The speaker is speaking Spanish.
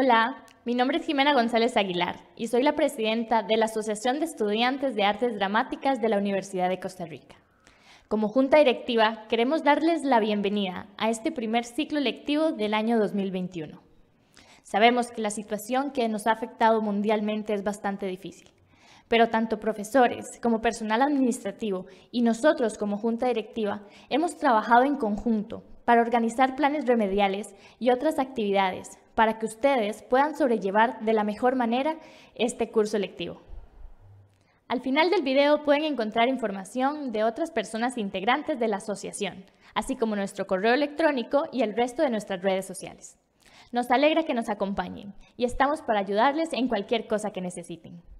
Hola, mi nombre es Jimena González Aguilar y soy la presidenta de la Asociación de Estudiantes de Artes Dramáticas de la Universidad de Costa Rica. Como junta directiva, queremos darles la bienvenida a este primer ciclo lectivo del año 2021. Sabemos que la situación que nos ha afectado mundialmente es bastante difícil, pero tanto profesores como personal administrativo y nosotros como junta directiva hemos trabajado en conjunto para organizar planes remediales y otras actividades para que ustedes puedan sobrellevar de la mejor manera este curso lectivo. Al final del video pueden encontrar información de otras personas integrantes de la asociación, así como nuestro correo electrónico y el resto de nuestras redes sociales. Nos alegra que nos acompañen y estamos para ayudarles en cualquier cosa que necesiten.